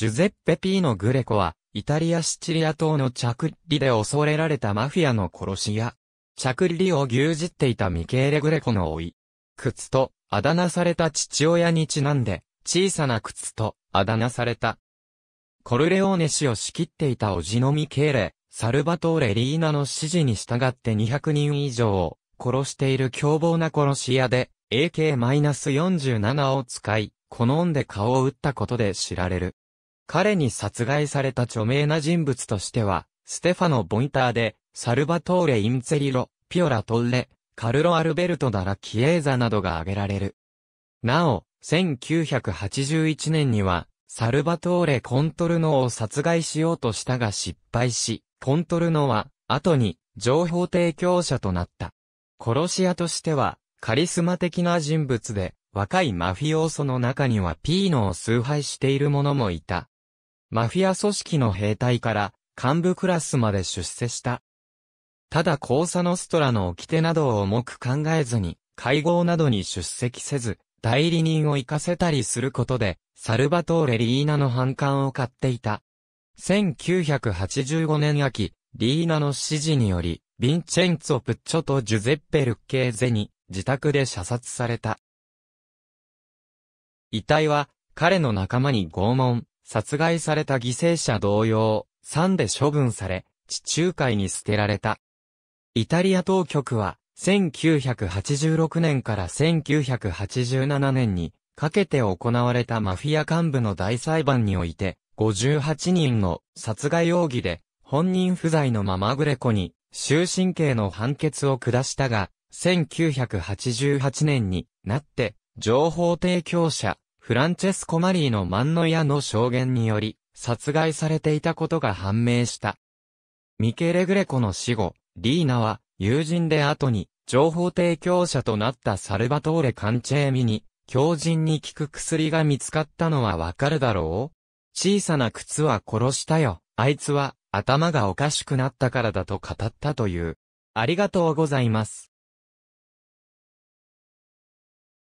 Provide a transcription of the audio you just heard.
ジュゼッペ・ピーノ・グレコは、イタリア・シチリア島のチャ着リで恐れられたマフィアの殺し屋。チャ着リを牛耳っていたミケーレ・グレコの甥。靴と、あだ名された父親にちなんで、小さな靴と、あだ名された。コルレオーネ氏を仕切っていたおじのミケーレ、サルバトーレ・リーナの指示に従って200人以上を殺している凶暴な殺し屋で、AK-47 を使い、好んで顔を打ったことで知られる。彼に殺害された著名な人物としては、ステファノ・ボイターで、サルバトーレ・インツェリロ、ピオラ・トッレ、カルロ・アルベルト・ダラ・キエーザなどが挙げられる。なお、1981年には、サルバトーレ・コントルノを殺害しようとしたが失敗し、コントルノは、後に、情報提供者となった。殺し屋としては、カリスマ的な人物で、若いマフィオーソの中にはピーノを崇拝している者もいた。マフィア組織の兵隊から幹部クラスまで出世した。ただコーサノストラの掟などを重く考えずに、会合などに出席せず、代理人を行かせたりすることで、サルバトーレ・リーナの反感を買っていた。1985年秋、リーナの指示により、ヴィンチェンツォ・プッチョとジュゼッペ・ルッケーゼに自宅で射殺された。遺体は彼の仲間に拷問、殺害された犠牲者同様、3で処分され、地中海に捨てられた。イタリア当局は、1986年から1987年に、かけて行われたマフィア幹部の大裁判において、58人の殺害容疑で、本人不在のままグレコに、終身刑の判決を下したが、1988年になって、情報提供者、フランチェスコ・マリーの万の矢の証言により、殺害されていたことが判明した。ミケレ・グレコの死後、リーナは、友人で後に、情報提供者となったサルバトーレ・カンチェーミに、狂人に効く薬が見つかったのはわかるだろう小さな靴は殺したよ。あいつは頭がおかしくなったからだと語ったという。ありがとうございます。